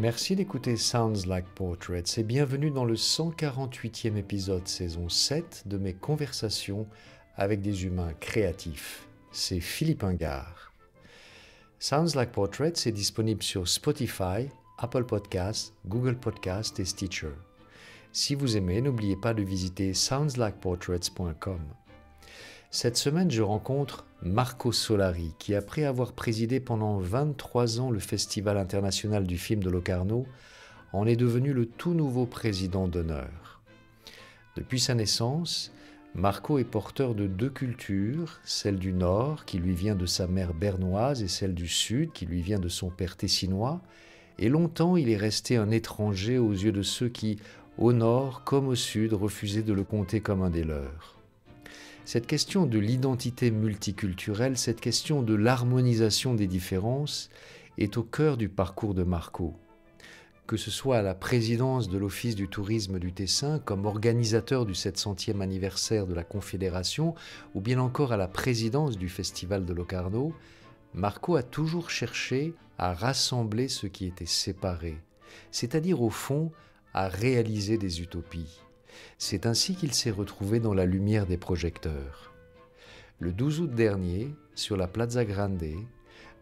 Merci d'écouter Sounds Like Portraits et bienvenue dans le 148e épisode saison 7 de mes conversations avec des humains créatifs. C'est Philippe Ingard. Sounds Like Portraits est disponible sur Spotify, Apple Podcasts, Google Podcasts et Stitcher. Si vous aimez, n'oubliez pas de visiter soundslikeportraits.com. Cette semaine, je rencontre Marco Solari, qui après avoir présidé pendant 23 ans le Festival international du film de Locarno, en est devenu le tout nouveau président d'honneur. Depuis sa naissance, Marco est porteur de deux cultures, celle du Nord, qui lui vient de sa mère bernoise, et celle du Sud, qui lui vient de son père tessinois, et longtemps il est resté un étranger aux yeux de ceux qui, au Nord comme au Sud, refusaient de le compter comme un des leurs cette question de l'identité multiculturelle, cette question de l'harmonisation des différences est au cœur du parcours de Marco. Que ce soit à la présidence de l'Office du tourisme du Tessin comme organisateur du 700e anniversaire de la Confédération ou bien encore à la présidence du Festival de Locarno, Marco a toujours cherché à rassembler ce qui était séparé, c'est-à-dire au fond à réaliser des utopies. C'est ainsi qu'il s'est retrouvé dans la lumière des projecteurs. Le 12 août dernier, sur la Plaza Grande,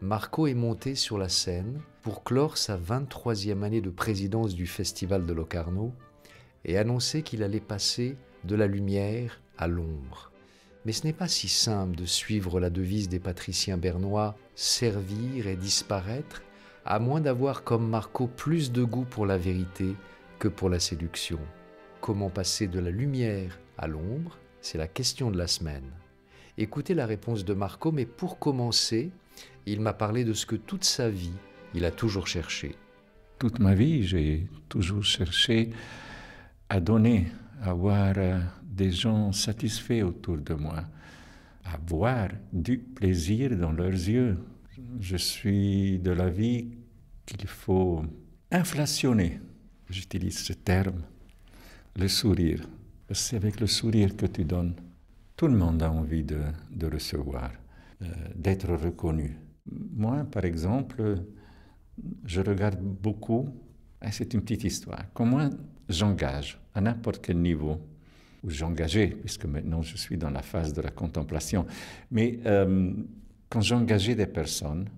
Marco est monté sur la scène pour clore sa 23e année de présidence du Festival de Locarno et annoncer qu'il allait passer de la lumière à l'ombre. Mais ce n'est pas si simple de suivre la devise des patriciens bernois servir et disparaître, à moins d'avoir comme Marco plus de goût pour la vérité que pour la séduction. Comment passer de la lumière à l'ombre C'est la question de la semaine. Écoutez la réponse de Marco, mais pour commencer, il m'a parlé de ce que toute sa vie, il a toujours cherché. Toute ma vie, j'ai toujours cherché à donner, à avoir euh, des gens satisfaits autour de moi, à voir du plaisir dans leurs yeux. Je suis de l'avis qu'il faut inflationner, j'utilise ce terme, le sourire. C'est avec le sourire que tu donnes. Tout le monde a envie de, recevoir, euh, d'être reconnu. Moi, par exemple, je regarde beaucoup, et ah, c'est une petite histoire, comment j'engage à n'importe quel niveau, où j'engageais, puisque maintenant je suis dans la phase de la contemplation, mais euh, quand j'engageais des personnes,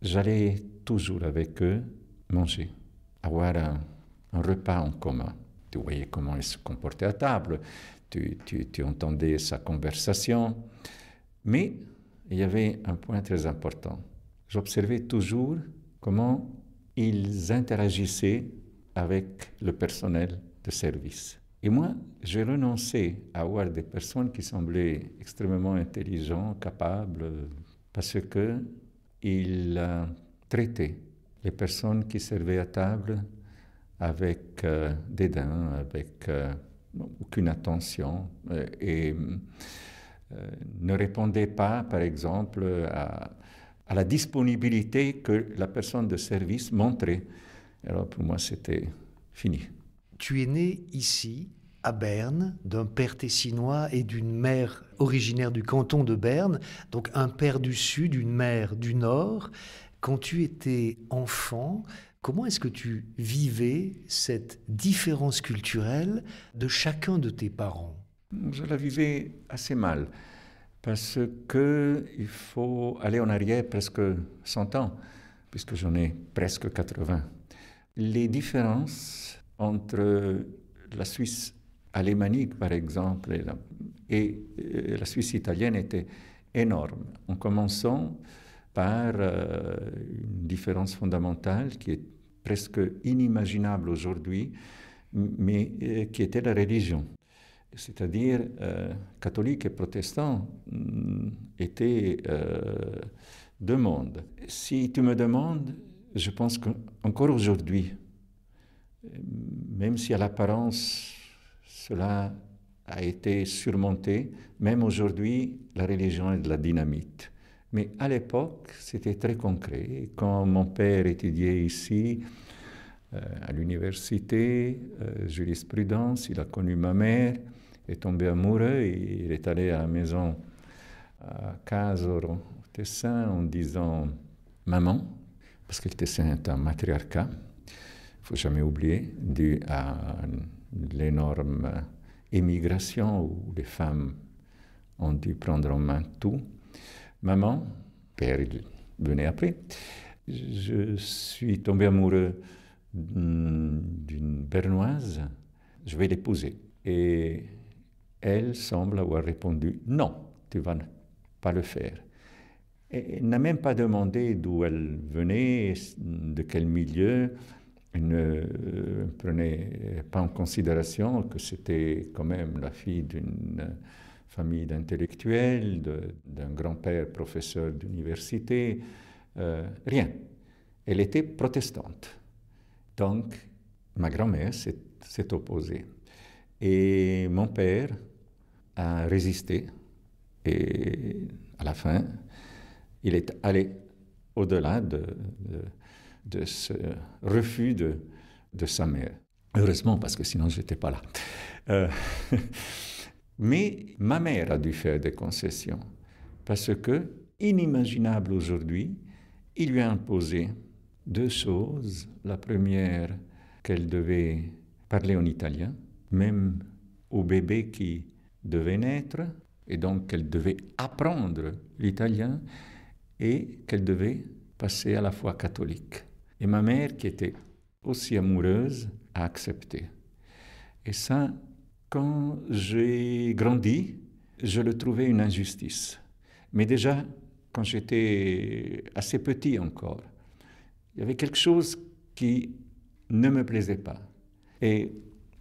j'allais toujours avec eux manger, avoir un repas en commun. Tu voyais comment il se comportait à table, tu, entendais sa conversation. Mais il y avait un point très important. J'observais toujours comment ils interagissaient avec le personnel de service. Et moi, j'ai renoncé à avoir des personnes qui semblaient extrêmement intelligentes, capables, parce que euh, traitaient les personnes qui servaient à table avec euh, dédain, avec euh, aucune attention euh, et ne répondait pas, par exemple, à, à, la disponibilité que la personne de service montrait. Alors pour moi, c'était fini. Tu es né ici, à Berne, d'un père tessinois et d'une mère originaire du canton de Berne, donc un père du sud, une mère du nord. Quand tu étais enfant, Comment est-ce que tu vivais cette différence culturelle de chacun de tes parents Je la vivais assez mal parce qu'il faut aller en arrière presque 100 ans puisque j'en ai presque 80. Les différences entre la Suisse alémanique, par exemple, et la, et la Suisse italienne étaient énormes, en commençant par euh, une différence fondamentale qui est presque inimaginable aujourd'hui, mais euh, qui était la religion. C'est-à-dire, euh, catholiques et protestants mm, étaient euh, deux mondes. Si tu me demandes, je pense qu'encore aujourd'hui, même si à l'apparence cela a été surmonté, même aujourd'hui, la religion est de la dynamite. Mais à l'époque, c'était très concret. Quand mon père étudiait ici, euh, à l'université, euh, jurisprudence, il a connu ma mère, est tombé amoureux, et il est allé à la maison à Casor, au Tessin, en disant Maman, parce que le Tessin est un matriarcat, il faut jamais oublier, dû à l'énorme émigration où les femmes ont dû prendre en main tout maman, père venait après, je suis tombé amoureux mm, d'une bernoise, je vais l'épouser. Et elle semble avoir répondu non, tu vas pas le faire. elle n'a même pas demandé d'où elle venait, de quel milieu. Elle ne euh, prenait pas en considération que c'était quand même la fille d'une famille d'intellectuels, d'un grand-père professeur d'université, euh, rien. Elle était protestante. Donc, ma grand-mère s'est opposée. Et mon père a résisté. Et à la fin, il est allé au-delà de, de, ce refus de, sa mère. Heureusement, parce que sinon, je n'étais pas là. Euh, Mais ma mère a dû faire des concessions parce que, inimaginable aujourd'hui, il lui a imposé deux choses. La première, qu'elle devait parler en italien, même au bébé qui devait naître, et donc qu'elle devait apprendre l'italien et qu'elle devait passer à la foi catholique. Et ma mère, qui était aussi amoureuse, a accepté. Et ça, quand j'ai grandi, je le trouvais une injustice. Mais déjà, quand j'étais assez petit encore, il y avait quelque chose qui ne me plaisait pas. Et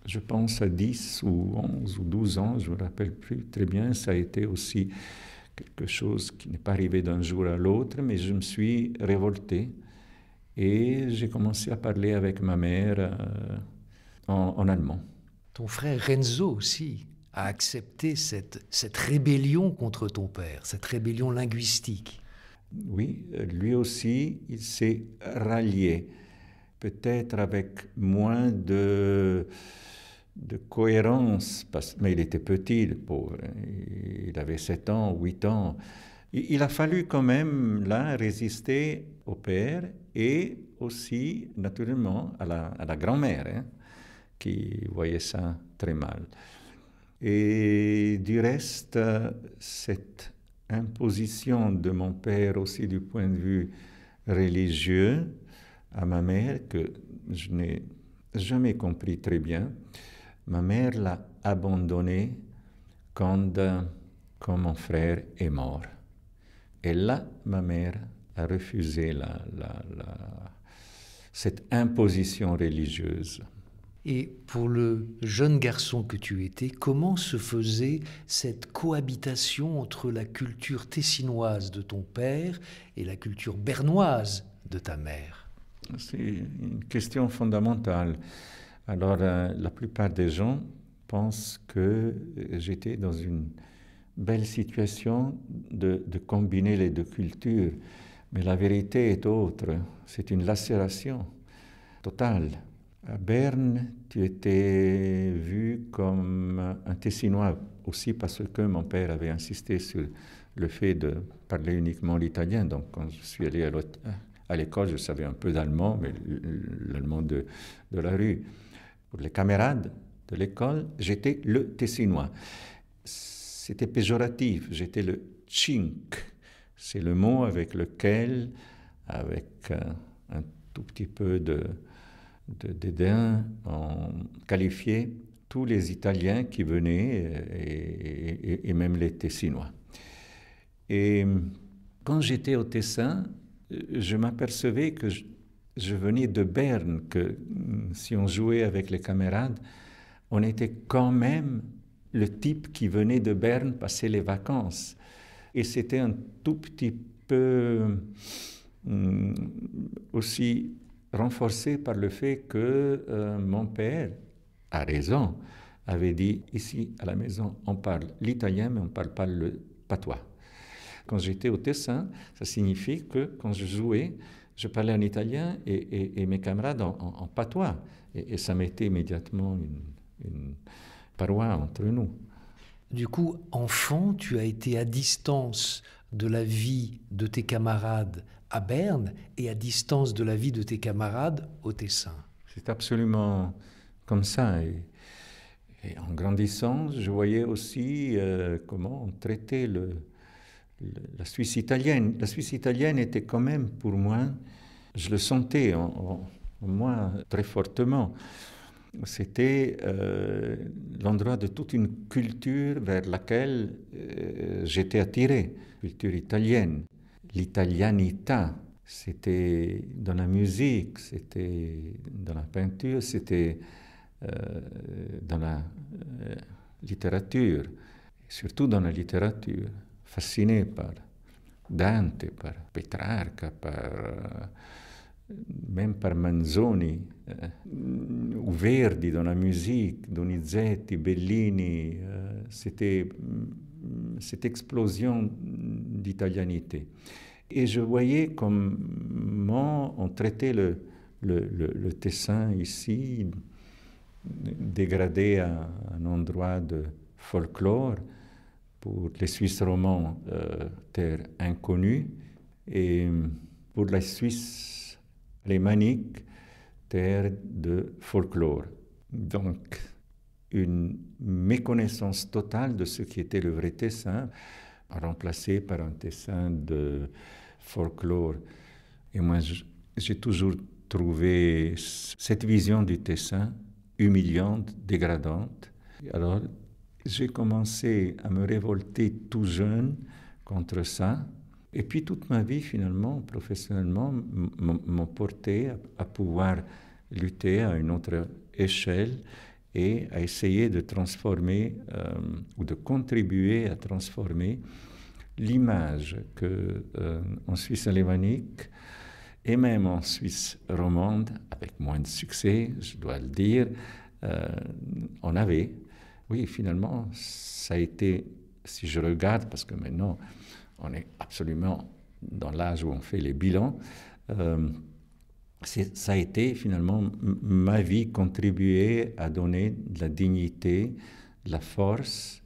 je pense à 10 ou 11 ou 12 ans, je ne me rappelle plus très bien, ça a été aussi quelque chose qui n'est pas arrivé d'un jour à l'autre, mais je me suis révolté et j'ai commencé à parler avec ma mère euh, en allemand. Ton frère Renzo aussi a accepté cette, cette rébellion contre ton père, cette rébellion linguistique. Oui, lui aussi, il s'est rallié, peut-être avec moins de, de cohérence, parce, mais il était petit, le pauvre, hein. il avait 7 ans, 8 ans. Il a fallu quand même, là, résister au père et aussi, naturellement, à la, grand-mère. Hein qui voyait ça très mal. Et du reste, cette imposition de mon père aussi du point de vue religieux à ma mère, que je n'ai jamais compris très bien, ma mère l'a abandonnée quand, quand mon frère est mort. Et là, ma mère a refusé cette imposition religieuse. Et pour le jeune garçon que tu étais, comment se faisait cette cohabitation entre la culture tessinoise de ton père et la culture bernoise de ta mère C'est une question fondamentale. Alors, euh, la plupart des gens pensent que j'étais dans une belle situation de, de combiner les deux cultures, mais la vérité est autre. C'est une lacération totale à Berne, tu étais vu comme un Tessinois aussi parce que mon père avait insisté sur le fait de parler uniquement l'italien. Donc, quand je suis allé à l'école, je savais un peu d'allemand, mais l'allemand de, la rue. Pour les camarades de l'école, j'étais le Tessinois. C'était péjoratif, j'étais le chink. C'est le mot avec lequel, avec un tout petit peu de de dédain en qualifiait tous les Italiens qui venaient et, même les Tessinois. Et quand j'étais au Tessin, je m'apercevais que je, venais de Berne, que si on jouait avec les camarades, on était quand même le type qui venait de Berne passer les vacances. Et c'était un tout petit peu hum, aussi Renforcé par le fait que euh, mon père, à raison, avait dit ici à la maison, on parle l'italien, mais on parle pas le patois. Quand j'étais au Tessin, ça signifie que quand je jouais, je parlais en italien et, mes camarades en, patois. Et, ça mettait immédiatement une paroi entre nous. Du coup, enfant, tu as été à distance de la vie de tes camarades à Berne et à distance de la vie de tes camarades au Tessin. C'est absolument comme ça. Et, en grandissant, je voyais aussi euh, comment on traitait le, la Suisse italienne. La Suisse italienne était quand même pour moi, je le sentais en, moi très fortement. C'était euh, l'endroit de toute une culture vers laquelle euh, j'étais attiré, culture italienne. l'italianità. C'était dans la musique, c'était dans la peinture, c'était euh, dans la euh, littérature, surtout dans la littérature, fasciné par Dante, par Petrarca, par, euh, même par Manzoni, ou eh, Verdi dans la musique, Donizetti, Bellini, c'était eh, cette explosion d'italianité. Et je voyais comment on traitait le, le, Tessin ici, dégradé à un endroit de folklore pour les Suisses romans, euh, terre inconnue, et pour la Suisse maniques terre de folklore. Donc, une méconnaissance totale de ce qui était le vrai Tessin, remplacé par un Tessin de folklore. Et moi, j'ai toujours trouvé cette vision du Tessin humiliante, dégradante. Alors, j'ai commencé à me révolter tout jeune contre ça. Et puis toute ma vie, finalement, professionnellement, m'a porté à, à pouvoir lutter à une autre échelle et à essayer de transformer euh, ou de contribuer à transformer l'image que euh, en Suisse alémanique et même en Suisse romande, avec moins de succès, je dois le dire, euh, on avait. Oui, finalement, ça a été, si je regarde, parce que maintenant, on est absolument dans l'âge où on fait les bilans, ça a été finalement ma vie contribuer à donner de la dignité, de la force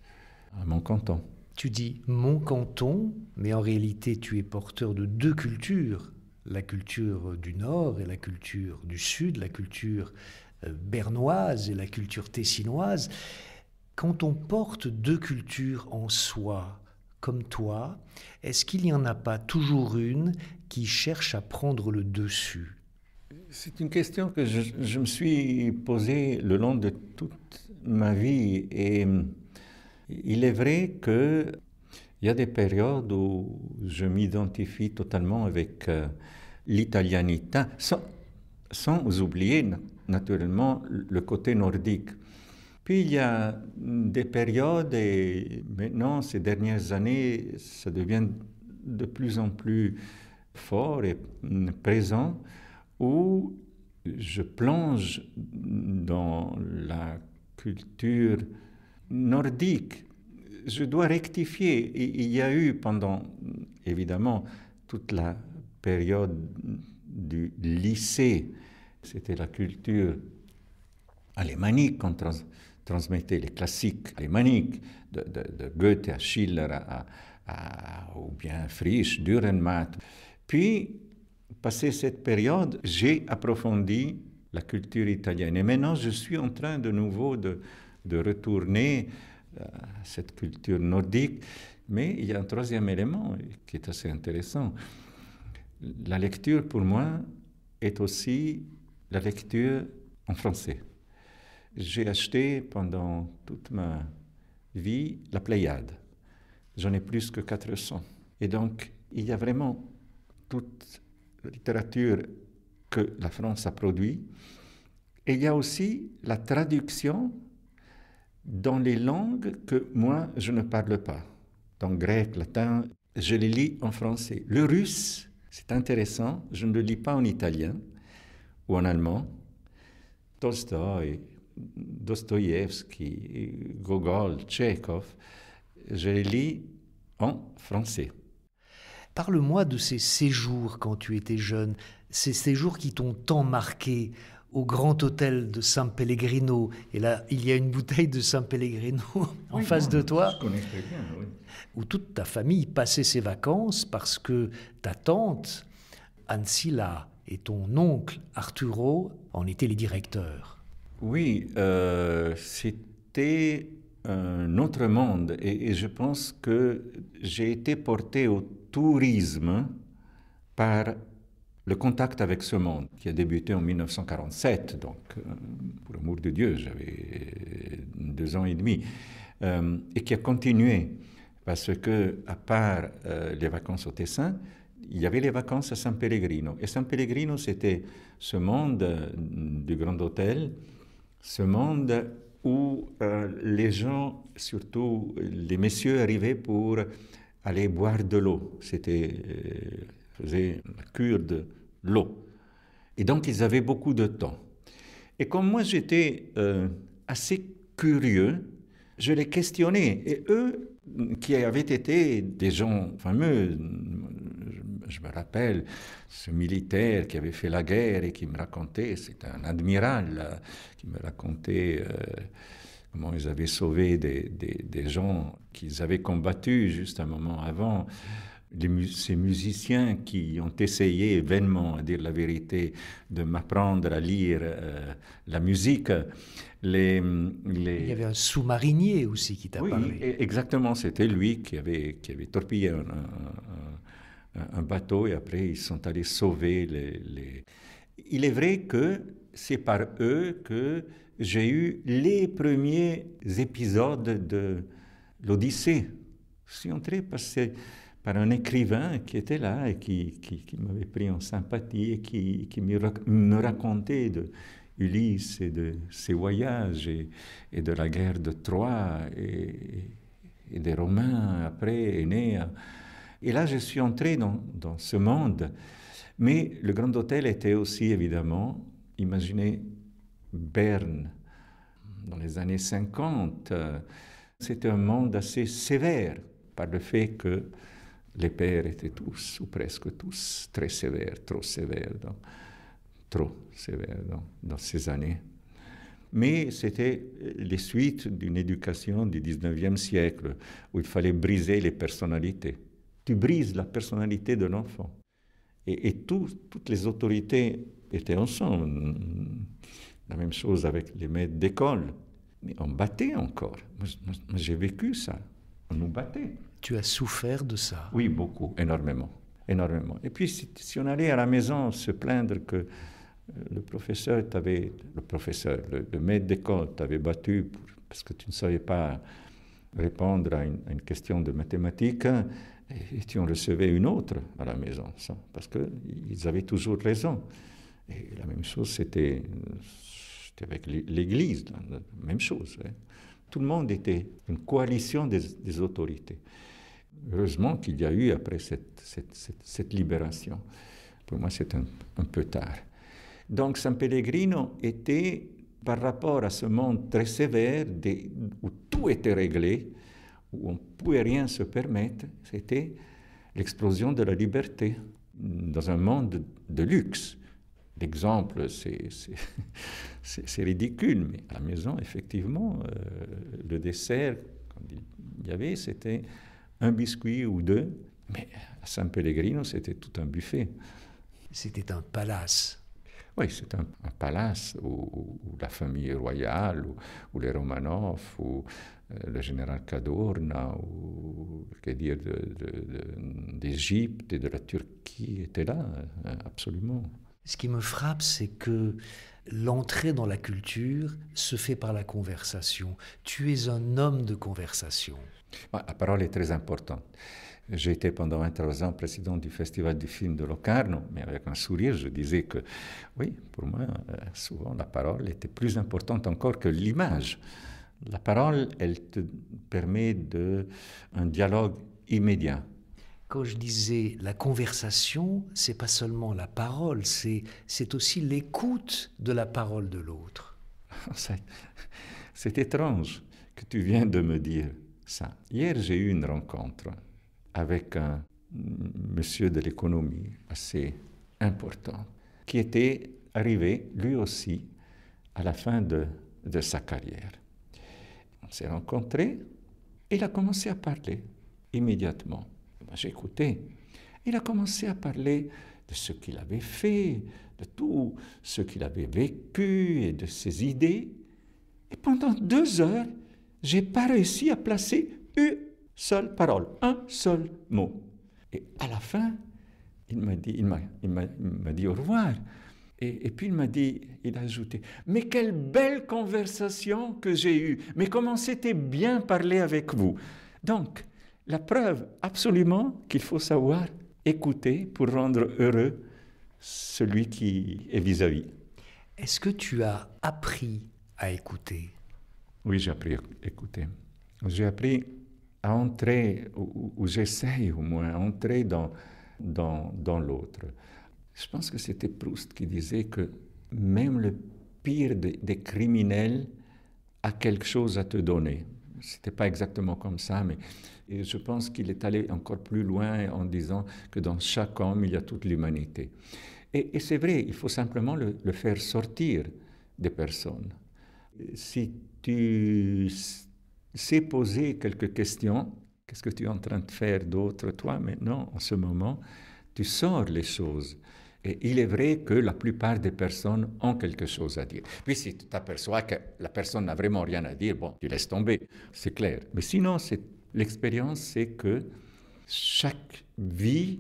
à mon canton. Tu dis mon canton, mais en réalité tu es porteur de deux cultures, la culture du Nord et la culture du Sud, la culture euh, bernoise et la culture tessinoise. Quand on porte deux cultures en soi, comme toi, est-ce qu'il n'y en a pas toujours une qui cherche à prendre le dessus c'est une question que je, me suis posée le long de toute ma vie. Et hum, il est vrai qu'il y a des périodes où je m'identifie totalement avec euh, l'italianita, sans, sans, oublier naturellement le côté nordique. Puis il y a des périodes, et maintenant, ces dernières années, ça devient de plus en plus fort et hum, présent où je plonge dans la culture nordique. Je dois rectifier. Il y a eu pendant, évidemment, toute la période du lycée, c'était la culture alémanique qu'on transmettait, les classiques alémaniques, de, Goethe à Schiller, ou bien Frisch, Dürrenmatt. Puis, Passé cette période, j'ai approfondi la culture italienne. Et maintenant, je suis en train de nouveau de, retourner à euh, cette culture nordique. Mais il y a un troisième élément qui est assez intéressant. La lecture, pour moi, est aussi la lecture en français. J'ai acheté pendant toute ma vie la Pléiade. J'en ai plus que 400. Et donc, il y a vraiment toute littérature que la France a produite. Et il y a aussi la traduction dans les langues que moi, je ne parle pas. Donc grec, latin, je les lis en français. Le russe, c'est intéressant, je ne le lis pas en italien ou en allemand. Tolstoï, Dostoïevski, Gogol, Tchekhov, je les lis en français. Parle-moi de ces séjours quand tu étais jeune, ces séjours qui t'ont tant marqué au grand hôtel de San Pellegrino. Et là, il y a une bouteille de San Pellegrino en face de toi. Je Où toute ta famille passait ses vacances parce que ta tante, Ancila, et ton oncle, Arturo, en étaient les directeurs. Oui, euh, c'était un autre monde. Et, et je pense que j'ai été porté au tourisme par le contact avec ce monde, qui a débuté en 1947, donc euh, pour l'amour de Dieu, j'avais deux ans et demi, euh, et qui a continué, parce que, à part euh, les vacances au Tessin, il y avait les vacances à San Pellegrino. Et San Pellegrino, c'était ce monde du Grand Hôtel, ce monde où les gens, surtout les messieurs, arrivaient pour aller boire de l'eau. C'était euh, faisait la cure de l'eau. Et donc ils avaient beaucoup de temps. Et comme moi j'étais euh, assez curieux, je les questionnais. Et eux, qui avaient été des gens fameux, je me rappelle ce militaire qui avait fait la guerre et qui me racontait, c'était un admiral, qui me racontait... Euh, comment ils avaient sauvé des, des, gens qu'ils avaient combattus juste un moment avant. ces musiciens qui ont essayé vainement, à dire la vérité, de m'apprendre à lire euh, la musique. Les, Il y avait un sous-marinier aussi qui t'a oui, e-, Exactement, c'était lui qui avait, qui avait torpillé un, bateau et après ils sont allés sauver les... les... Il est vrai que c'est par eux que j'ai eu les premiers épisodes de l'Odyssée, Je suis entré par un écrivain qui était là et qui, m'avait pris en sympathie et qui, me, racontait de Ulysse et de ses voyages et, de la guerre de Troie et, des Romains après, aînés. Et là, je suis entré dans, dans ce monde. Mais le Grand Hôtel était aussi, évidemment, imaginez Berne dans les années 50. Euh, c'était un monde assez sévère par le fait que les pères étaient tous, ou presque tous, très sévères, trop sévères, trop sévères dans ces années. Mais c'était les suites d'une éducation du 19e siècle où il fallait briser les personnalités. Tu brises la personnalité de l'enfant. Et, toutes les autorités étaient ensemble. La même chose avec les maîtres d'école. Mais on battait encore. j'ai vécu ça. On nous battait. Tu as souffert de ça Oui, beaucoup, énormément. énormément. Et puis, si, si on allait à la maison se plaindre que euh, le professeur t'avait, le professeur, le, maître d'école t'avait battu parce que tu ne savais pas répondre à une, question de mathématiques, hein, et, tu en recevais une autre à la maison, ça, parce qu'ils avaient toujours raison. Et la même chose, c'était avec l'Église, même chose. Hein. Tout le monde était une coalition des, autorités. Heureusement qu'il y a eu après cette, libération. Pour moi, c'est un, peu tard. Donc, San Pellegrino était, par rapport à ce monde très sévère, où tout était réglé, où on ne pouvait rien se permettre, c'était l'explosion de la liberté dans un monde de luxe L'exemple, c'est ridicule, mais à la maison, effectivement, euh, le dessert il y avait, c'était un biscuit ou deux, mais à San Pellegrino, c'était tout un buffet. C'était un palace. Oui, c'est un, palace où, la famille royale, où, les Romanov, où euh, le général Cadorna, ou que dire d'Égypte et de la Turquie étaient là, hein, absolument. Ce qui me frappe, c'est que l'entrée dans la culture se fait par la conversation. Tu es un homme de conversation. Bah, la parole est très importante. J'ai été pendant 23 ans président du Festival du film de Locarno, mais avec un sourire, je disais que, oui, pour moi, euh, souvent la parole était plus importante encore que l'image. La parole, elle te permet de, un dialogue immédiat quand je disais la conversation, c'est pas seulement la parole, c'est aussi l'écoute de la parole de l'autre. C'est étrange que tu viens de me dire ça. Hier, j'ai eu une rencontre avec un monsieur de l'économie assez important qui était arrivé lui aussi à la fin de, de sa carrière. On s'est rencontrés, il a commencé à parler immédiatement j'ai écouté. Il a commencé à parler de ce qu'il avait fait, de tout ce qu'il avait vécu et de ses idées. Et pendant deux heures, j'ai pas réussi à placer une seule parole, un seul mot. Et à la fin, il m'a dit, il m'a, dit au revoir. Et, puis il m'a dit, il a ajouté, mais quelle belle conversation que j'ai eue, mais comment c'était bien parler avec vous. Donc, la preuve absolument qu'il faut savoir écouter pour rendre heureux celui qui est vis-à-vis. est ce que tu as appris à écouter Oui, j'ai appris à écouter. J'ai appris à entrer, ou, j'essaye au moins, à entrer dans, dans, l'autre. Je pense que c'était Proust qui disait que même le pire des, criminels a quelque chose à te donner. C'était pas exactement comme ça, mais et je pense qu'il est allé encore plus loin en disant que dans chaque homme, il y a toute l'humanité. Et, c'est vrai, il faut simplement le, le faire sortir des personnes. Si tu sais poser quelques questions, qu'est-ce que tu es en train de faire d'autre, toi, maintenant, en ce moment, tu sors les choses. Et il est vrai que la plupart des personnes ont quelque chose à dire. Puis si tu t'aperçois que la personne n'a vraiment rien à dire, bon, tu laisses tomber, c'est clair. Mais sinon, c'est L'expérience, c'est que chaque vie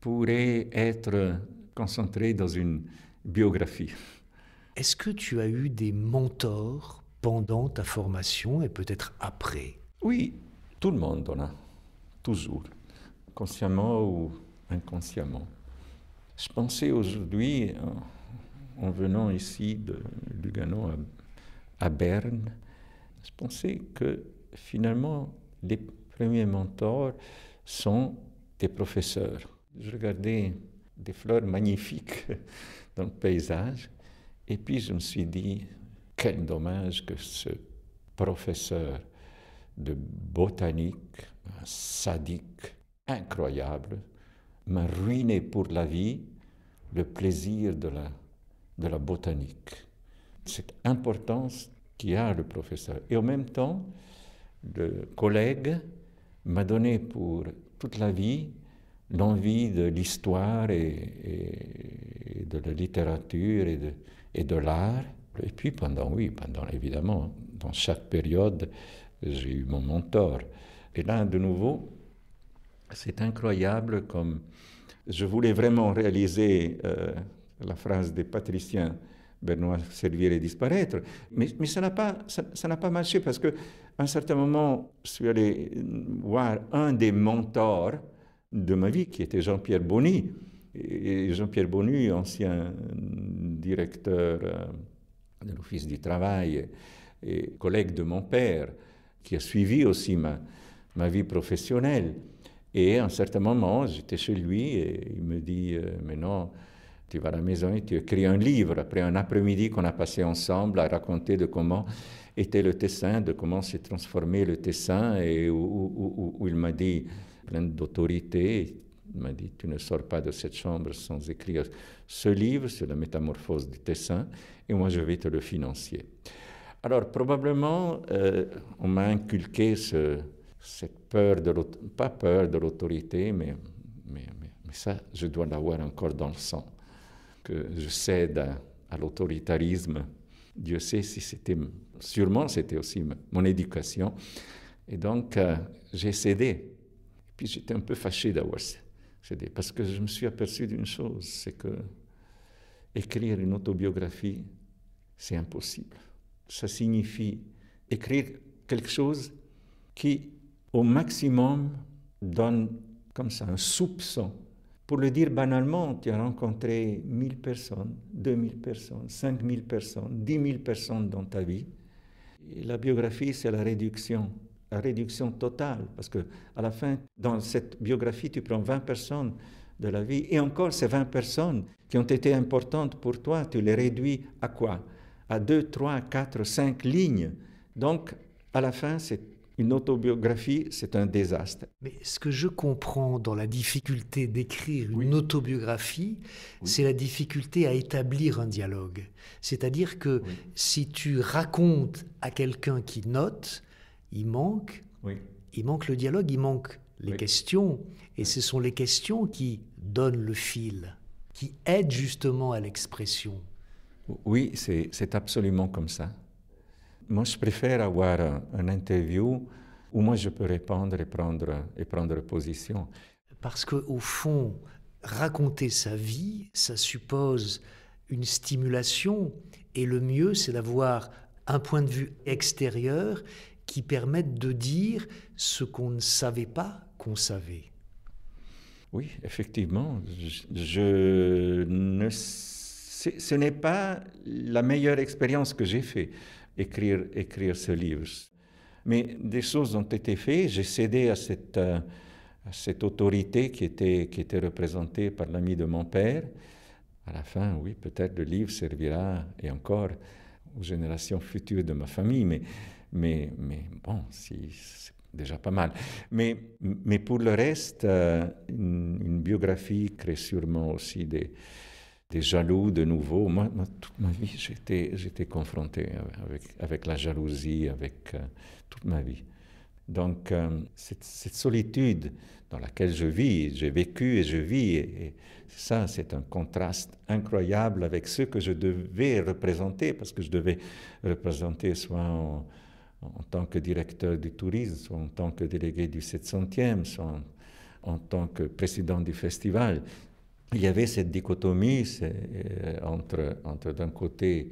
pourrait être concentrée dans une biographie. Est-ce que tu as eu des mentors pendant ta formation et peut-être après Oui, tout le monde en a, toujours, consciemment ou inconsciemment. Je pensais aujourd'hui, en, venant ici de Lugano à Berne, je pensais que finalement les premiers mentors sont des professeurs. Je regardais des fleurs magnifiques dans le paysage et puis je me suis dit, quel dommage que ce professeur de botanique, sadique incroyable, m'a ruiné pour la vie le plaisir de la, botanique. Cette importance qu'il a le professeur. Et en même temps, de collègue m'a donné pour toute la vie l'envie de l'histoire et, de la littérature et de, et de l'art. Et puis pendant, oui, pendant évidemment, dans chaque période, j'ai eu mon mentor. Et là, de nouveau, c'est incroyable comme je voulais vraiment réaliser euh, la phrase des patriciens Benoît Servier et disparaître. Mais, ça n'a pas, ça, n'a pas marché parce que un certain moment, je suis allé voir un des mentors de ma vie qui était Jean-Pierre Bonny. Et Jean-Pierre Bonny, ancien directeur euh, de l'Office du Travail et collègue de mon père, qui a suivi aussi ma, ma vie professionnelle. Et à un certain moment, j'étais chez lui et il me dit, euh, mais non, tu vas à la maison et tu écris un livre après un après-midi qu'on a passé ensemble à raconter de comment était le Tessin, de comment s'est transformé le Tessin et où, il m'a dit plein d'autorité. Il m'a dit, tu ne sors pas de cette chambre sans écrire ce livre sur la métamorphose du Tessin, et moi je vais te le financer. Alors probablement, euh, on m'a inculqué ce, cette peur de l'autorité, pas peur de l'autorité, mais, mais ça, je dois l'avoir encore dans le sang que je cède à, l'autoritarisme. Dieu sait si c'était, sûrement c'était aussi mon éducation. Et donc, euh, j'ai cédé. Et puis j'étais un peu fâché d'avoir cédé, parce que je me suis aperçu d'une chose, c'est que écrire une autobiographie, c'est impossible. Ça signifie écrire quelque chose qui, au maximum, donne comme ça un soupçon pour le dire banalement, tu as rencontré 1000 personnes, 2000 personnes, 5000 personnes, 10 000 personnes dans ta vie. Et la biographie, c'est la réduction, la réduction totale, parce que à la fin, dans cette biographie, tu prends 20 personnes de la vie, et encore ces 20 personnes qui ont été importantes pour toi, tu les réduis à quoi À 2, 3, 4, 5 lignes. Donc, à la fin, c'est une autobiographie, c'est un désastre. Mais ce que je comprends dans la difficulté d'écrire une autobiographie, c'est la difficulté à établir un dialogue. C'est-à-dire que si tu racontes à quelqu'un qui note, il manque, il manque le dialogue, il manque les questions. Et ce sont les questions qui donnent le fil, qui aident justement à l'expression. Oui, c'est absolument comme ça. Moi, je préfère avoir une interview où moi je peux répondre et prendre, et prendre position. Parce qu'au fond, raconter sa vie, ça suppose une stimulation, et le mieux, c'est d'avoir un point de vue extérieur qui permette de dire ce qu'on ne savait pas qu'on savait. Oui, effectivement, ce n'est pas la meilleure expérience que j'ai faite écrire, écrire ce livre. Mais des choses ont été faites, j'ai cédé à cette, euh, à cette autorité qui était, qui était représentée par l'ami de mon père. À la fin, oui, peut-être le livre servira, et encore, aux générations futures de ma famille, mais, mais, mais bon, si, c'est déjà pas mal. Mais, mais pour le reste, euh, une, une, biographie crée sûrement aussi des, des jaloux de nouveau. Moi, toute ma vie, j'étais confronté avec, avec, la jalousie, avec euh, toute ma vie. Donc, euh, cette, solitude dans laquelle je vis, j'ai vécu et je vis, et, ça, c'est un contraste incroyable avec ce que je devais représenter, parce que je devais représenter soit en, tant que directeur du tourisme, soit en tant que délégué du 700e, soit en tant que président du festival il y avait cette dichotomie euh, entre, entre d'un côté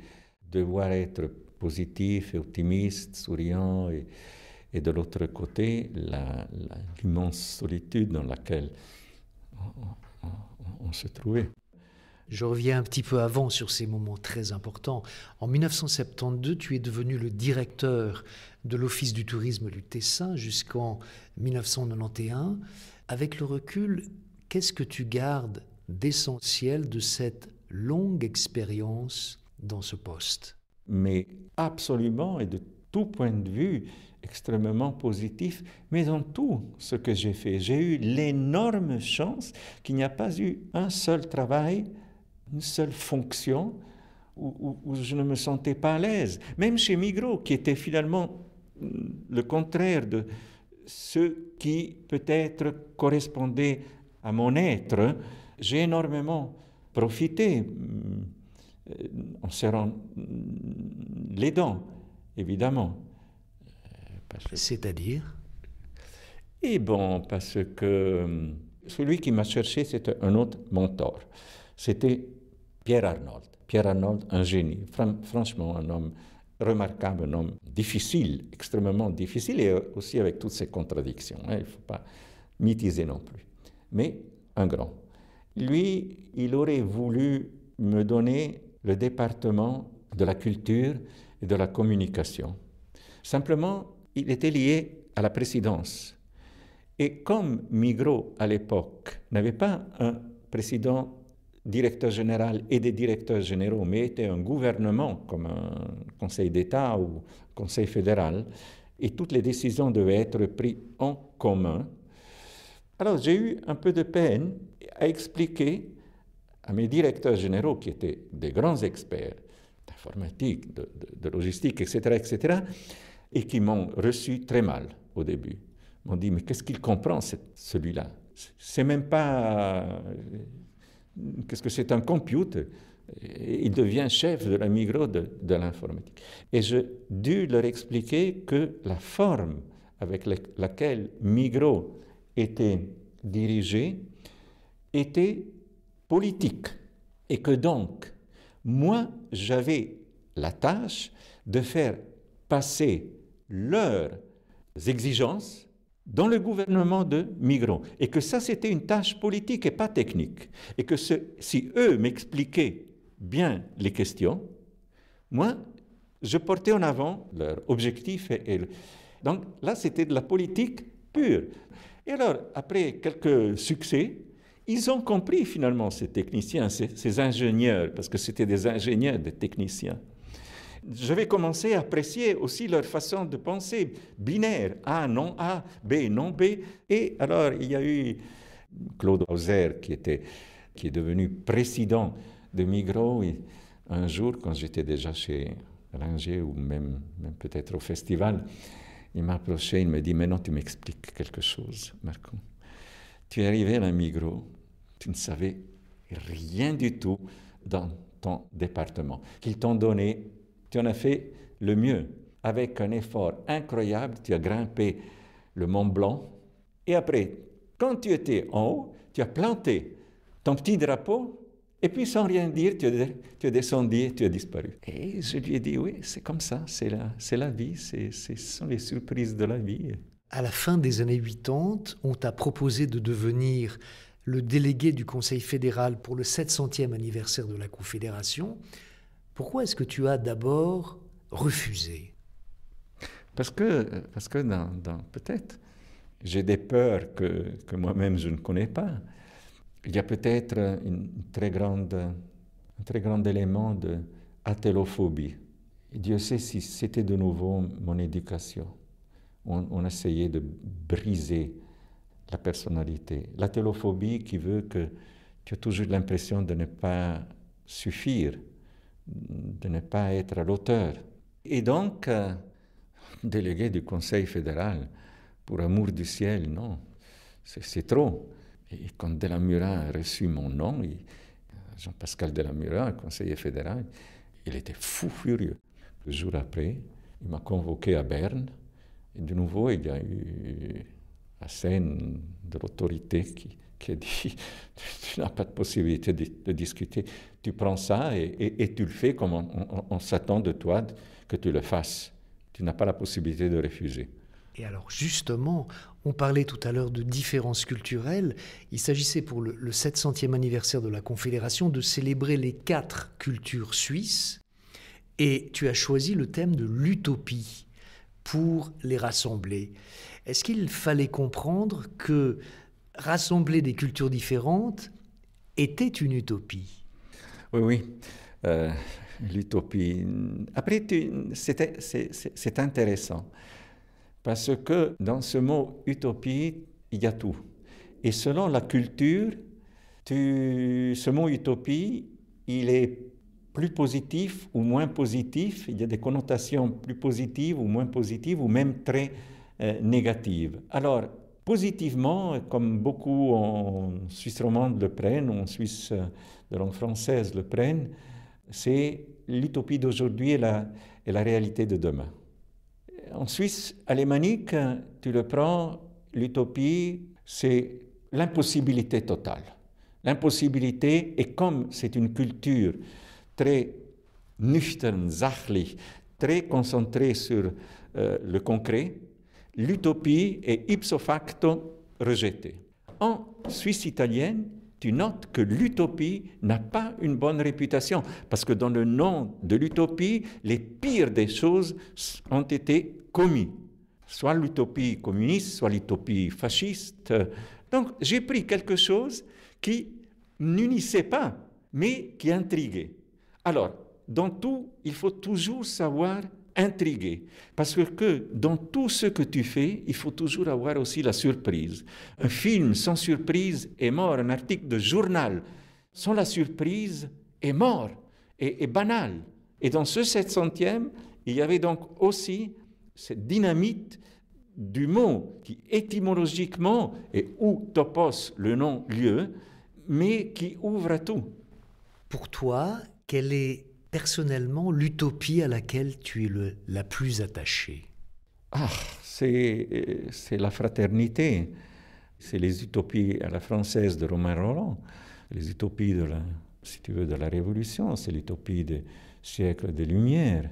devoir être positif et optimiste, souriant, et, de l'autre côté l'immense solitude dans laquelle on, on se trouvait. Je reviens un petit peu avant sur ces moments très importants. En 1972, tu es devenu le directeur de l'Office du tourisme du Tessin jusqu'en 1991. Avec le recul, qu'est-ce que tu gardes d'essentiel de cette longue expérience dans ce poste. Mais absolument et de tout point de vue, extrêmement positif, mais dans tout ce que j'ai fait, j'ai eu l'énorme chance qu'il n'y a pas eu un seul travail, une seule fonction où, où je ne me sentais pas à l'aise. Même chez Migros, qui était finalement le contraire de ce qui peut-être correspondait à mon être, j'ai énormément profité mm, euh, en serrant mm, les dents, évidemment. C'est-à-dire Et Eh bon, parce que eh ben, mm, celui qui m'a cherché, c'était un autre mentor. C'était Pierre Arnold. Pierre Arnold, un génie, franchement un homme remarquable, un homme difficile, extrêmement difficile, et euh, aussi avec toutes ses contradictions. Hein, il ne faut pas mythiser non plus. Mais un grand. Lui, il aurait voulu me donner le département de la culture et de la communication. Simplement, il était lié à la présidence. Et comme Migros, à l'époque, n'avait pas un président directeur général et des directeurs généraux, mais était un gouvernement comme un conseil d'État ou conseil fédéral, et toutes les décisions devaient être prises en commun, alors j'ai eu un peu de peine à expliquer à mes directeurs généraux, qui étaient des grands experts d'informatique, de, logistique, etc., etc., et qui m'ont reçu très mal au début. Ils M'ont dit, mais qu'est-ce qu'il comprend, celui-là C'est même pas... Euh, qu'est-ce que c'est un compute Il devient chef de la Migro de, l'informatique. Et je dus leur expliquer que la forme avec laquelle Migro était dirigé était politique et que donc moi j'avais la tâche de faire passer leurs exigences dans le gouvernement de migrants Et que ça, c'était une tâche politique et pas technique. Et que si eux m'expliquaient bien les questions, moi, je portais en avant leurs objectifs et... Donc là, c'était de la politique pure. Et alors, après quelques succès, ils ont compris finalement ces techniciens, ces, ingénieurs, parce que c'était des ingénieurs, des techniciens. J'avais commencé à apprécier aussi leur façon de penser, binaire, A non A, B non B. Et alors, il y a eu Claude Hauser qui, était, qui est devenu président de Migros. Et un jour, quand j'étais déjà chez Ringer ou même, même peut-être au festival, il m'a approché, il me dit Maintenant, tu m'expliques quelque chose, Marco. Tu es arrivé à un Migros, tu ne savais rien du tout dans ton département. Qu'ils t'ont donné, tu en as fait le mieux. Avec un effort incroyable, tu as grimpé le Mont Blanc. Et après, quand tu étais en haut, tu as planté ton petit drapeau et puis sans rien dire, tu es, tu es tu es disparu. Et je lui ai dit, oui, c'est comme ça, c'est la, c'est la vie, ce sont les surprises de la vie. À la fin des années 80, on t'a proposé de devenir le délégué du Conseil fédéral pour le 700e anniversaire de la Confédération. Pourquoi est-ce que tu as d'abord refusé Parce que, parce que dans, peut-être, j'ai des peurs que, que moi-même je ne connais pas. Il y a peut-être un très grand élément de athélophobie. Dieu sait si c'était de nouveau mon éducation. On, essayait de briser la personnalité. La qui veut que tu aies toujours l'impression de ne pas suffire, de ne pas être à l'auteur. Et donc, euh, délégué du Conseil fédéral, pour amour du ciel, non, c'est trop. Et quand Delamura a reçu mon nom, Jean-Pascal Delamura, conseiller fédéral, il était fou furieux. Le jour après, il m'a convoqué à Berne. Et de nouveau, il y a eu la scène de l'autorité qui, a dit Tu n'as pas de possibilité de, discuter. Tu prends ça et, tu le fais comme on s'attend de toi que tu le fasses. Tu n'as pas la possibilité de refuser. Et alors justement, on parlait tout à l'heure de différences culturelles. Il s'agissait pour le, 700e anniversaire de la Confédération de célébrer les quatre cultures suisses. Et tu as choisi le thème de l'utopie pour les rassembler. Est-ce qu'il fallait comprendre que rassembler des cultures différentes était une utopie Oui, oui. Euh, l'utopie. Après, c'est intéressant. Parce que dans ce mot utopie, il y a tout. Et selon la culture, ce mot utopie, il est plus positif ou moins positif, il y a des connotations plus positives ou moins positives ou même très euh, négatives. Alors, positivement, comme beaucoup en Suisse romande le prennent, ou en Suisse euh, de langue française le prennent, c'est l'utopie d'aujourd'hui et et la réalité de demain en Suisse alémanique, tu le prends, l'utopie, c'est l'impossibilité totale. L'impossibilité, et comme c'est une culture très nüchtern, sachlich, très concentrée sur euh, le concret, l'utopie est ipso facto rejetée. En Suisse italienne, tu notes que l'utopie n'a pas une bonne réputation, parce que dans le nom de l'utopie, les pires des choses ont été commis, soit l'utopie communiste, soit l'utopie fasciste. Donc j'ai pris quelque chose qui n'unissait pas, mais qui intriguait. Alors, dans tout, il faut toujours savoir intriguer. Parce que dans tout ce que tu fais, il faut toujours avoir aussi la surprise. Un film sans surprise est mort, un article de journal sans la surprise est mort, est, est banal. Et dans ce 700e, il y avait donc aussi cette dynamite du mot qui étymologiquement est utopos », le nom lieu, mais qui ouvre à tout. Pour toi, quelle est personnellement l'utopie à laquelle tu es la plus attaché Ah, c'est, la fraternité. C'est les utopies à la française de Romain Roland, les utopies de la, si tu veux, de la Révolution, c'est l'utopie des siècles des Lumières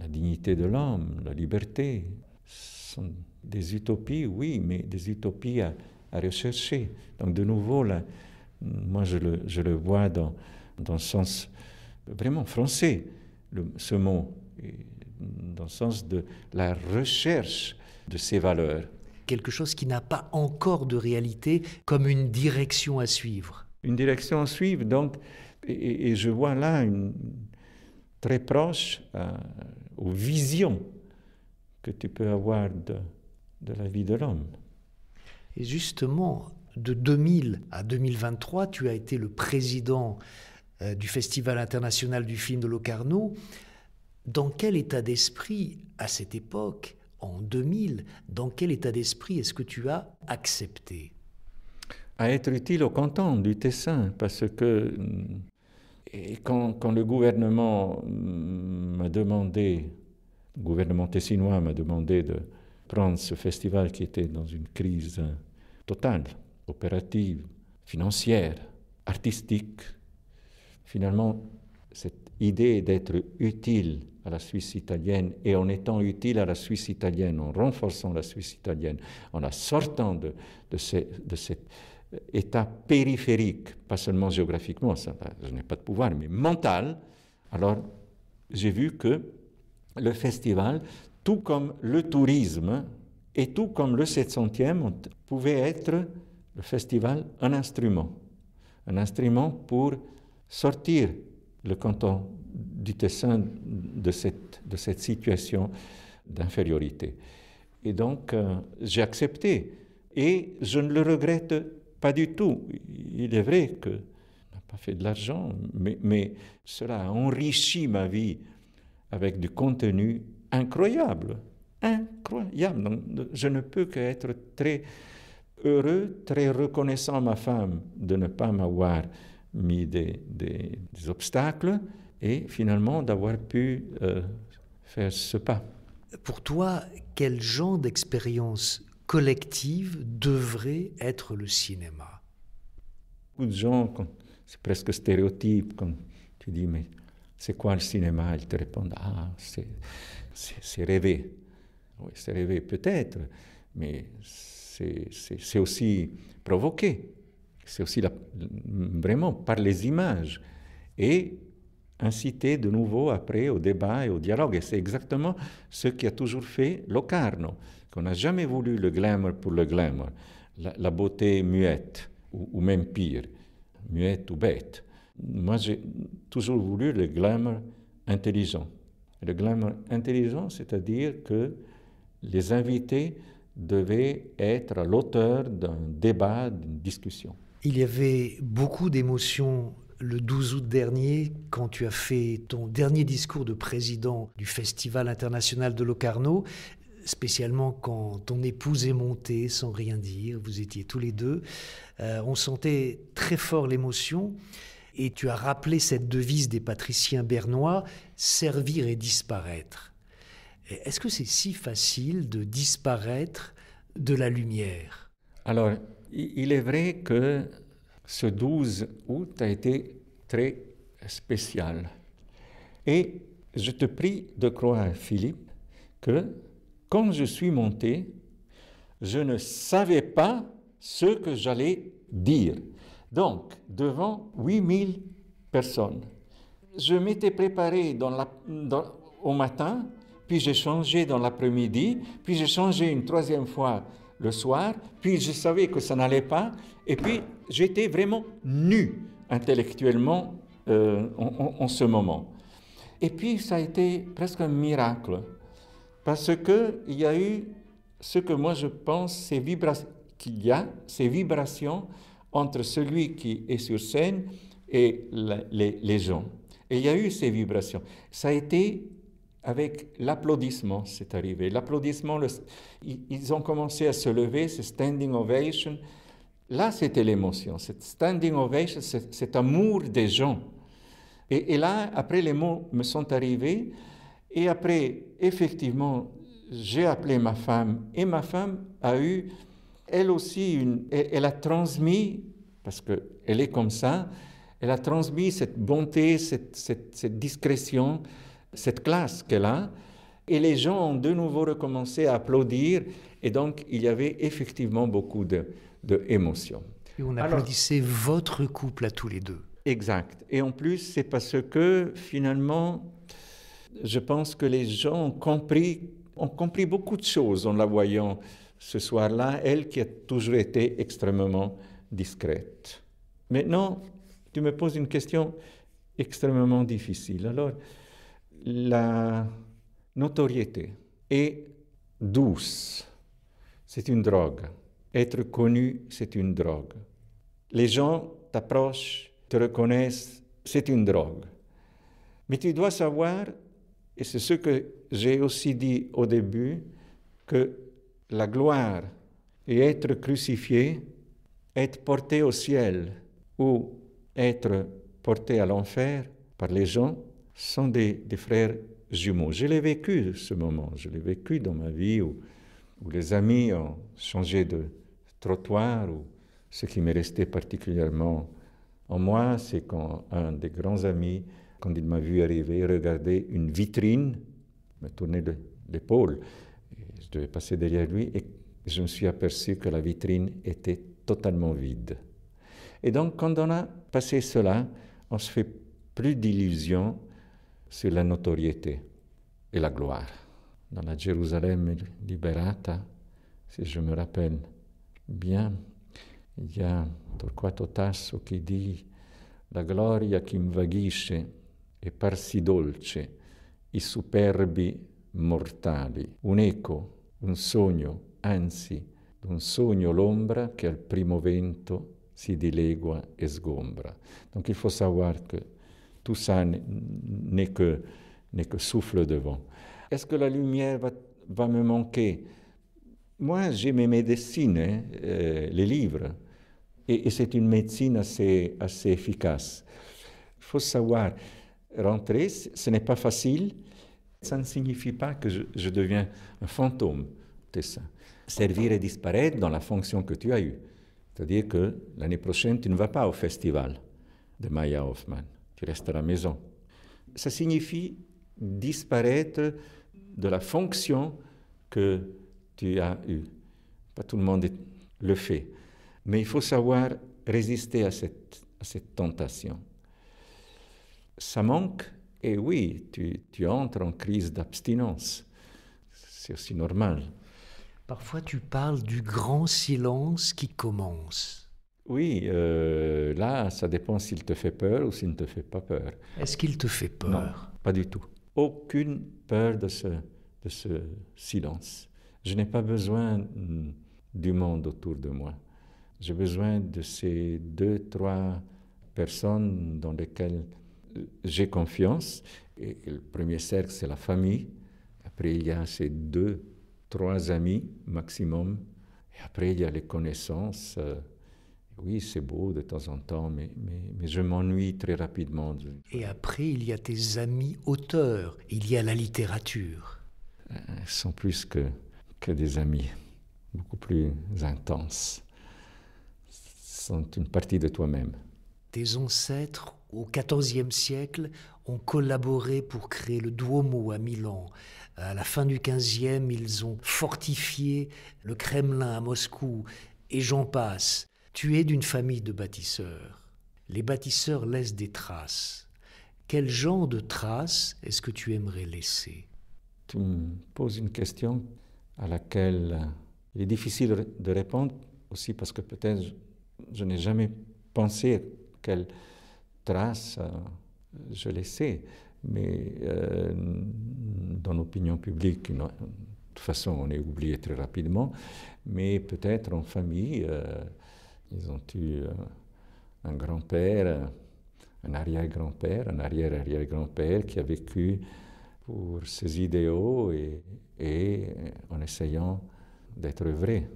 la dignité de l'homme, la liberté, sont des utopies, oui, mais des utopies à, rechercher. Donc de nouveau, là, moi je le, je le vois dans, dans le sens vraiment français, le, ce mot, dans le sens de la recherche de ces valeurs. Quelque chose qui n'a pas encore de réalité comme une direction à suivre. Une direction à suivre, donc, et, je vois là une, très proche aux visions que tu peux avoir de, de la vie de l'homme. Et justement, de 2000 à 2023, tu as été le président euh, du Festival international du film de Locarno. Dans quel état d'esprit, à cette époque, en 2000, dans quel état d'esprit est-ce que tu as accepté À être utile au canton du Tessin, parce que mm, et quand, le gouvernement m'a demandé, le gouvernement tessinois m'a demandé de prendre ce festival qui était dans une crise totale, opérative, financière, artistique, finalement, cette idée d'être utile à la Suisse italienne et en étant utile à la Suisse italienne, en renforçant la Suisse italienne, en la sortant de, de cette état périphérique, pas seulement géographiquement, ça, je n'ai pas de pouvoir, mais mental, alors j'ai vu que le festival, tout comme le tourisme et tout comme le 700e, pouvait être le festival un instrument, un instrument pour sortir le canton du Tessin de cette, de cette situation d'infériorité. Et donc, euh, j'ai accepté. Et je ne le regrette pas du tout. Il est vrai que n'a pas fait de l'argent, mais, cela a enrichi ma vie avec du contenu incroyable. Incroyable. je ne peux qu'être très heureux, très reconnaissant ma femme de ne pas m'avoir mis des, obstacles et finalement d'avoir pu euh, faire ce pas. Pour toi, quel genre d'expérience collective devrait être le cinéma. Beaucoup de gens, c'est presque stéréotype, quand tu dis, mais c'est quoi le cinéma Ils te répondent, ah, c'est rêver. Oui, c'est rêver peut-être, mais c'est aussi provoquer. C'est aussi la, vraiment par les images. Et inciter de nouveau après au débat et au dialogue. Et c'est exactement ce qui a toujours fait Locarno. On n'a jamais voulu le glamour pour le glamour, la, beauté muette, ou, ou, même pire, muette ou bête. Moi, j'ai toujours voulu le glamour intelligent. Le glamour intelligent, c'est-à-dire que les invités devaient être à l'auteur d'un débat, d'une discussion. Il y avait beaucoup d'émotions le 12 août dernier, quand tu as fait ton dernier discours de président du Festival international de Locarno, spécialement quand ton épouse est montée sans rien dire, vous étiez tous les deux, euh, on sentait très fort l'émotion. Et tu as rappelé cette devise des patriciens bernois, servir et disparaître. Est-ce que c'est si facile de disparaître de la lumière Alors, il est vrai que ce 12 août a été très spécial. Et je te prie de croire, Philippe, que quand je suis monté, je ne savais pas ce que j'allais dire. Donc, devant 8000 personnes, je m'étais préparé au matin, puis j'ai changé dans l'après-midi, puis j'ai changé une troisième fois le soir, puis je savais que ça n'allait pas, et puis j'étais vraiment nu intellectuellement euh, en ce moment. Et puis ça a été presque un miracle. Parce qu'il y a eu ce que moi je pense ces qu'il y a, ces vibrations entre celui qui est sur scène et les, gens. Et il y a eu ces vibrations. Ça a été avec l'applaudissement, c'est arrivé. L'applaudissement, ils ont commencé à se lever, c'est standing ovation. Là, c'était l'émotion, cette standing ovation, cet amour des gens. et là, après, les mots me sont arrivés. Et après, effectivement, j'ai appelé ma femme et ma femme a eu, elle aussi, une, elle, a transmis, parce qu'elle est comme ça, elle a transmis cette bonté, cette, discrétion, cette classe qu'elle a. Et les gens ont de nouveau recommencé à applaudir. Et donc, il y avait effectivement beaucoup d'émotions. De, et on applaudissait votre couple à tous les deux. Exact. Et en plus, c'est parce que finalement, je pense que les gens ont compris, beaucoup de choses en la voyant ce soir-là, elle qui a toujours été extrêmement discrète. Maintenant, tu me poses une question extrêmement difficile. Alors, la notoriété est douce, c'est une drogue. Être connu, c'est une drogue. Les gens t'approchent, te reconnaissent, c'est une drogue. Mais tu dois savoir et c'est ce que j'ai aussi dit au début, que la gloire et être crucifié, être porté au ciel ou être porté à l'enfer par les gens, sont des, frères jumeaux. Je l'ai vécu ce moment, je l'ai vécu dans ma vie où, où les amis ont changé de trottoir, ou ce qui m'est resté particulièrement en moi, c'est quand un des grands amis quand il m'a vu arriver, regarder une vitrine, me tourner l'épaule, je devais passer derrière lui et je me suis aperçu que la vitrine était totalement vide. Et donc, quand on a passé cela, on se fait plus d'illusions sur la notoriété et la gloire. Dans la Jérusalem libérata, si je me rappelle bien, il y a Torquato Tasso qui dit La gloria qui me e parsi dolce i superbi mortali. Un eco, un sogno, anzi, un sogno l'ombra che al primo vento si dilegua e sgombra. Donc il faut savoir que tout ça n'est que, que, souffle de vent. Est-ce que la lumière va, va me manquer Moi, j'ai mes médecines, euh, les livres, et, et c'est une médecine assez, assez efficace. Il faut savoir, rentrer, ce n'est pas facile. Ça ne signifie pas que je, deviens un fantôme, ça. Servir et disparaître dans la fonction que tu as eue. C'est-à-dire que l'année prochaine, tu ne vas pas au festival de Maya Hoffman, tu restes à la maison. Ça signifie disparaître de la fonction que tu as eue. Pas tout le monde le fait. Mais il faut savoir résister à cette tentation ça manque, et oui, tu, entres en crise d'abstinence. C'est aussi normal. Parfois, tu parles du grand silence qui commence. Oui, euh, là, ça dépend s'il te fait peur ou s'il ne te fait pas peur. Est-ce qu'il te fait peur pas du tout. Aucune peur de ce, de ce silence. Je n'ai pas besoin du monde autour de moi. J'ai besoin de ces deux, trois personnes dans lesquelles j'ai confiance. Et le premier cercle, c'est la famille. Après, il y a ces deux, trois amis maximum. Et après, il y a les connaissances. Euh, oui, c'est beau de temps en temps, mais, mais, je m'ennuie très rapidement. Et après, il y a tes amis auteurs, il y a la littérature. Euh, ils sont plus que, que des amis, beaucoup plus intenses. Ils sont une partie de toi-même. Tes ancêtres au XIVe siècle, ont collaboré pour créer le Duomo à Milan. À la fin du XVe, ils ont fortifié le Kremlin à Moscou, et j'en passe. Tu es d'une famille de bâtisseurs. Les bâtisseurs laissent des traces. Quel genre de traces est-ce que tu aimerais laisser Tu me poses une question à laquelle il est difficile de répondre, aussi parce que peut-être je n'ai jamais pensé qu'elle trace, euh, je les sais, mais euh, dans l'opinion publique, de toute façon, on est oublié très rapidement, mais peut-être en famille, euh, ils ont eu un grand-père, un arrière-grand-père, un arrière-arrière-grand-père qui a vécu pour ses idéaux et, et en essayant d'être vrai.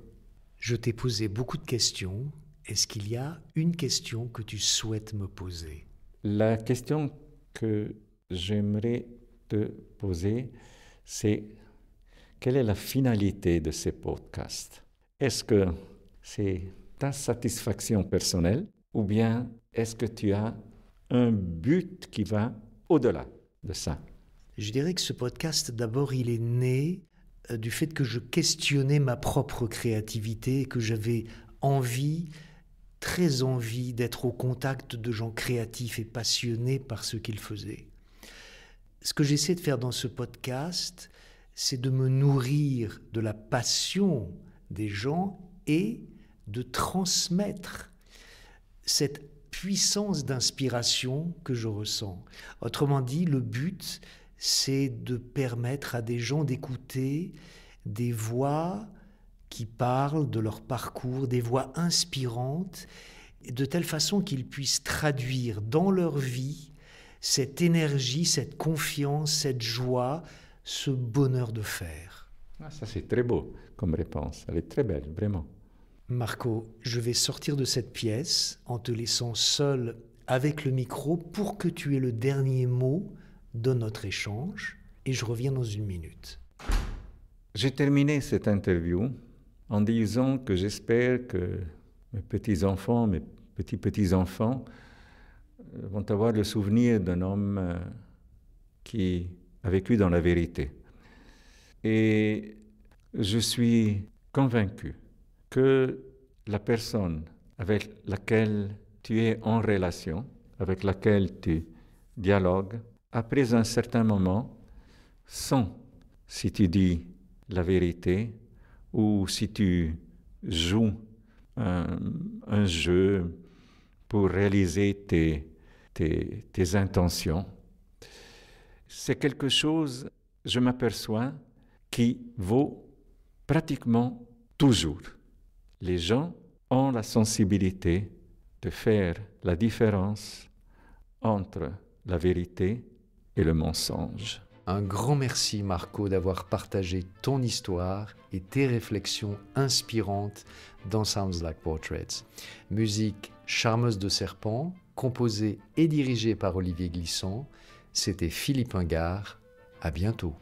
Je t'ai posé beaucoup de questions, est-ce qu'il y a une question que tu souhaites me poser La question que j'aimerais te poser, c'est quelle est la finalité de ces podcasts Est-ce que c'est ta satisfaction personnelle ou bien est-ce que tu as un but qui va au-delà de ça Je dirais que ce podcast, d'abord, il est né euh, du fait que je questionnais ma propre créativité et que j'avais envie très envie d'être au contact de gens créatifs et passionnés par ce qu'ils faisaient. Ce que j'essaie de faire dans ce podcast, c'est de me nourrir de la passion des gens et de transmettre cette puissance d'inspiration que je ressens. Autrement dit, le but, c'est de permettre à des gens d'écouter des voix, qui parlent de leur parcours, des voix inspirantes, de telle façon qu'ils puissent traduire dans leur vie cette énergie, cette confiance, cette joie, ce bonheur de faire. Ah, ça c'est très beau comme réponse, elle est très belle, vraiment. Marco, je vais sortir de cette pièce en te laissant seul avec le micro pour que tu aies le dernier mot de notre échange et je reviens dans une minute. J'ai terminé cette interview en disant que j'espère que mes petits-enfants, mes petits-petits-enfants euh, vont avoir le souvenir d'un homme euh, qui a vécu dans la vérité. Et je suis convaincu que la personne avec laquelle tu es en relation, avec laquelle tu dialogues, après un certain moment, sent si tu dis la vérité, ou si tu joues un, jeu pour réaliser tes intentions, c'est quelque chose, je m'aperçois, qui vaut pratiquement toujours. Les gens ont la sensibilité de faire la différence entre la vérité et le mensonge. Un grand merci Marco d'avoir partagé ton histoire et tes réflexions inspirantes dans Sounds Like Portraits. Musique Charmeuse de Serpent, composée et dirigée par Olivier Glissant. C'était Philippe Ingard. À bientôt.